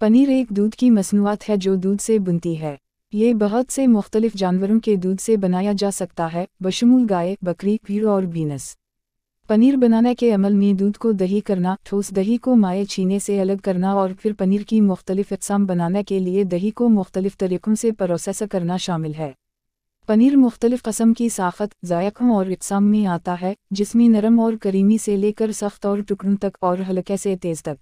पनीर एक दूध की मसनूआत है जो दूध से बुनती है ये बहुत से मुख्तलिफ जानवरों के दूध से बनाया जा सकता है बशमूल गाय बकरी पीर और बीनस पनीर बनाने के अमल में दूध को दही करना ठोस दही को माए छीने से अलग करना और फिर पनीर की मुख्तलिफ अकसाम बनाने के लिए दही को मुख्तलिफ तरीक़ों से प्रोसेस करना शामिल है पनीर मुख्तलिफ कस्म की साखत जायकों और इकसाम में आता है जिसमें नरम और करीमी से लेकर सख्त और टुकड़ों तक और हल्के से तेज़ तक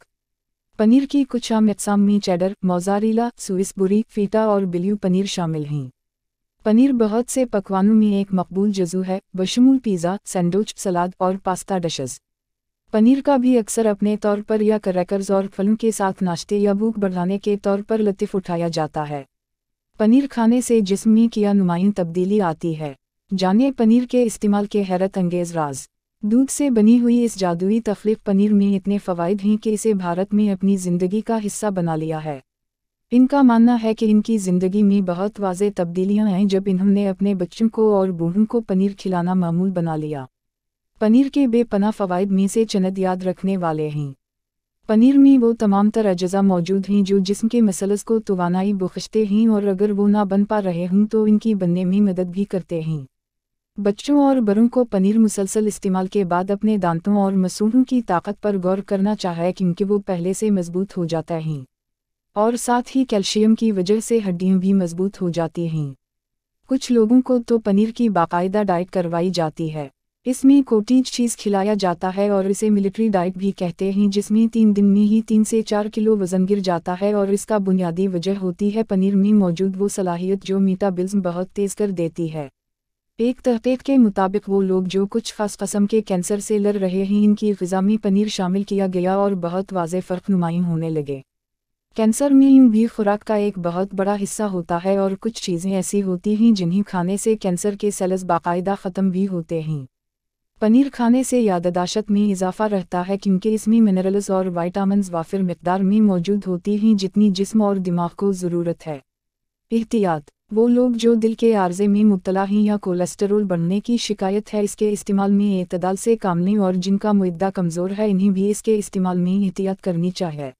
पनीर की कुछ आम इकसाम में चैडर मोजारीला बुरी फीता और बिल्यू पनीर शामिल हैं पनीर बहुत से पकवानों में एक मकबूल जजू है बशमूल पिज़्ज़ा सैंडविच सलाद और पास्ता डिशेज़ पनीर का भी अक्सर अपने तौर पर या क्रैकर्स और फलों के साथ नाश्ते या भूख बढ़ाने के तौर पर लतीफ़ उठाया जाता है पनीर खाने से जिसमी की किया नुमाइं तब्दीली आती है जानिए पनीर के इस्तेमाल के हैरत अंगेज राज दूध से बनी हुई इस जादुई तफलीफ पनीर में इतने फ़वाद हैं कि इसे भारत में अपनी ज़िंदगी का हिस्सा बना लिया है इनका मानना है कि इनकी ज़िंदगी में बहुत वाज तब्दीलियां आई जब इन्होंने अपने बच्चों को और बूढ़ों को पनीर खिलाना मामूल बना लिया पनीर के बेपना फ़वाद में से चनद याद रखने वाले हैं पनीर में वो तमाम तर अज्जा मौजूद हैं जो जिसम के मसलस को तोानाई बुखशते हैं और अगर वो ना बन पा रहे हों तो इनकी बनने में मदद भी करते हैं बच्चों और बड़ों को पनीर मुसलसल इस्तेमाल के बाद अपने दांतों और मसूरों की ताकत पर गौर करना चाहिए क्योंकि वो पहले से मजबूत हो जाता है और साथ ही कैल्शियम की वजह से हड्डियों भी मजबूत हो जाती हैं कुछ लोगों को तो पनीर की बाकायदा डाइट करवाई जाती है इसमें कोटीज चीज़ खिलाया जाता है और इसे मिलिट्री डाइट भी कहते हैं जिसमें तीन दिन में ही तीन से चार किलो वजन गिर जाता है और इसका बुनियादी वजह होती है पनीर में मौजूद वो सलाहियत जो मीटाबिल्म बहुत तेज़ कर देती है एक तहकीक के मुताबिक वो लोग जो कुछ खास कस्म के कैंसर से लड़ रहे हैं इनकी ग़ज़ा में पनीर शामिल किया गया और बहुत वाज फ़र्क नुमाइं होने लगे कैंसर में इन भी खुराक का एक बहुत बड़ा हिस्सा होता है और कुछ चीज़ें ऐसी होती हैं जिन्हें खाने से कैंसर के सेल्स बाकायदा ख़त्म भी होते हैं पनीर खाने से यादाशत में इजाफा रहता है क्योंकि इसमें मिनरल्स और वाइटामिन वाफिर मकदार में मौजूद होती हैं जितनी जिस्म और दिमाग को ज़रूरत है एहतियात वो लोग जो दिल के आर्जे में मुबतला हैं या कोलेस्टरोल बढ़ने की शिकायत है इसके इस्तेमाल में एतदाल से कामने और जिनका मुद्दा कमज़ोर है इन्हें भी इसके इस्तेमाल में एहतियात करनी चाहिए